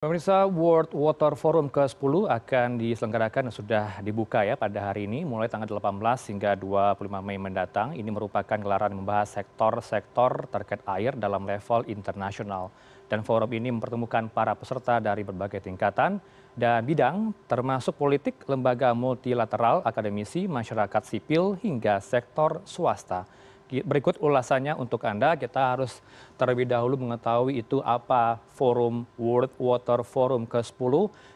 Pemirsa World Water Forum ke-10 akan diselenggarakan dan sudah dibuka ya pada hari ini mulai tanggal 18 hingga 25 Mei mendatang. Ini merupakan gelaran membahas sektor-sektor terkait air dalam level internasional. Dan forum ini mempertemukan para peserta dari berbagai tingkatan dan bidang termasuk politik, lembaga multilateral, akademisi, masyarakat sipil hingga sektor swasta berikut ulasannya untuk anda kita harus terlebih dahulu mengetahui itu apa forum World Water Forum ke 10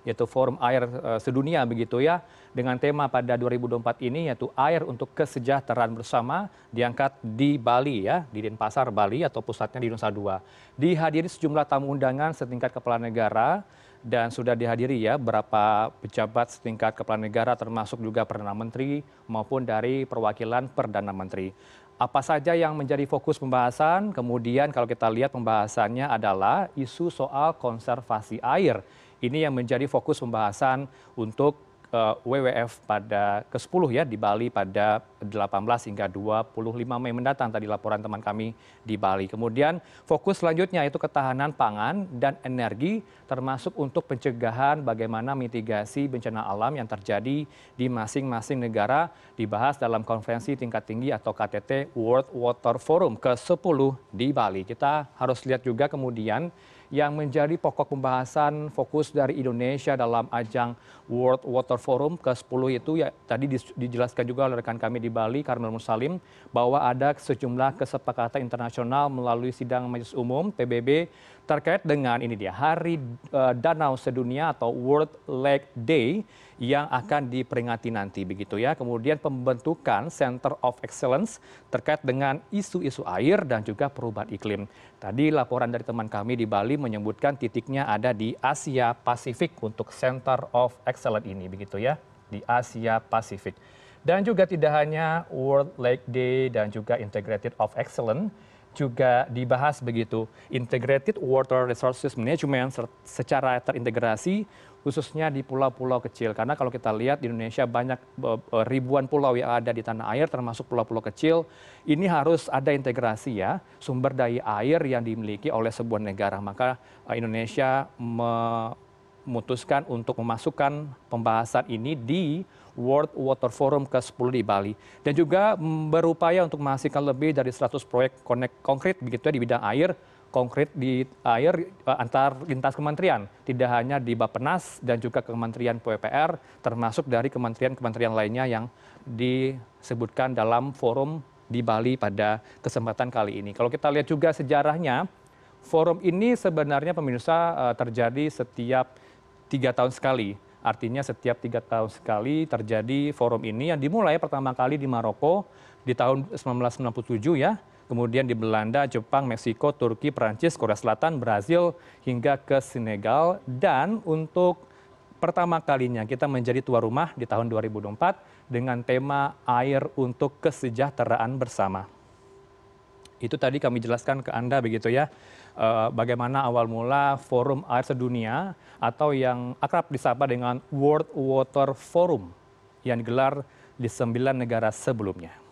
yaitu forum air eh, sedunia begitu ya dengan tema pada 2024 ini yaitu air untuk kesejahteraan bersama diangkat di Bali ya di Denpasar Bali atau pusatnya di Nusa Dua dihadiri sejumlah tamu undangan setingkat kepala negara dan sudah dihadiri ya berapa pejabat setingkat kepala negara termasuk juga Perdana Menteri maupun dari perwakilan Perdana Menteri. Apa saja yang menjadi fokus pembahasan? Kemudian kalau kita lihat pembahasannya adalah isu soal konservasi air. Ini yang menjadi fokus pembahasan untuk WWF pada ke-10 ya di Bali pada 18 hingga 25 Mei mendatang tadi laporan teman kami di Bali. Kemudian fokus selanjutnya itu ketahanan pangan dan energi termasuk untuk pencegahan bagaimana mitigasi bencana alam yang terjadi di masing-masing negara dibahas dalam konferensi tingkat tinggi atau KTT World Water Forum ke-10 di Bali. Kita harus lihat juga kemudian yang menjadi pokok pembahasan fokus dari Indonesia dalam ajang World Water Forum ke-10 itu ya tadi dijelaskan juga oleh rekan kami di Bali Karmel Musalim bahwa ada sejumlah kesepakatan internasional melalui sidang Majelis Umum PBB terkait dengan ini dia Hari eh, Danau Sedunia atau World Lake Day yang akan diperingati nanti begitu ya. Kemudian pembentukan Center of Excellence terkait dengan isu-isu air dan juga perubahan iklim. Tadi laporan dari teman kami di Bali menyebutkan titiknya ada di Asia Pasifik untuk Center of Excellence ini begitu ya, di Asia Pasifik. Dan juga tidak hanya World Lake Day dan juga Integrated of Excellence juga dibahas begitu Integrated Water Resources Management secara terintegrasi khususnya di pulau-pulau kecil. Karena kalau kita lihat di Indonesia banyak ribuan pulau yang ada di tanah air termasuk pulau-pulau kecil. Ini harus ada integrasi ya sumber daya air yang dimiliki oleh sebuah negara. Maka eh, Indonesia memutuskan untuk memasukkan pembahasan ini di World Water Forum ke-10 di Bali dan juga berupaya untuk menghasilkan lebih dari 100 proyek konek konkret begitu ya di bidang air konkret di air eh, antar lintas kementerian, tidak hanya di Bapenas dan juga Kementerian PUPR, termasuk dari kementerian-kementerian lainnya yang disebutkan dalam forum di Bali pada kesempatan kali ini. Kalau kita lihat juga sejarahnya, forum ini sebenarnya pemirsa eh, terjadi setiap tiga tahun sekali. Artinya setiap tiga tahun sekali terjadi forum ini yang dimulai pertama kali di Maroko di tahun 1997 ya kemudian di belanda jepang meksiko turki perancis korea selatan brazil hingga ke senegal dan untuk pertama kalinya kita menjadi tuan rumah di tahun 2004 dengan tema air untuk kesejahteraan bersama. Itu tadi kami jelaskan ke Anda begitu ya eh, bagaimana awal mula Forum Air Sedunia atau yang akrab disapa dengan World Water Forum yang digelar di sembilan negara sebelumnya.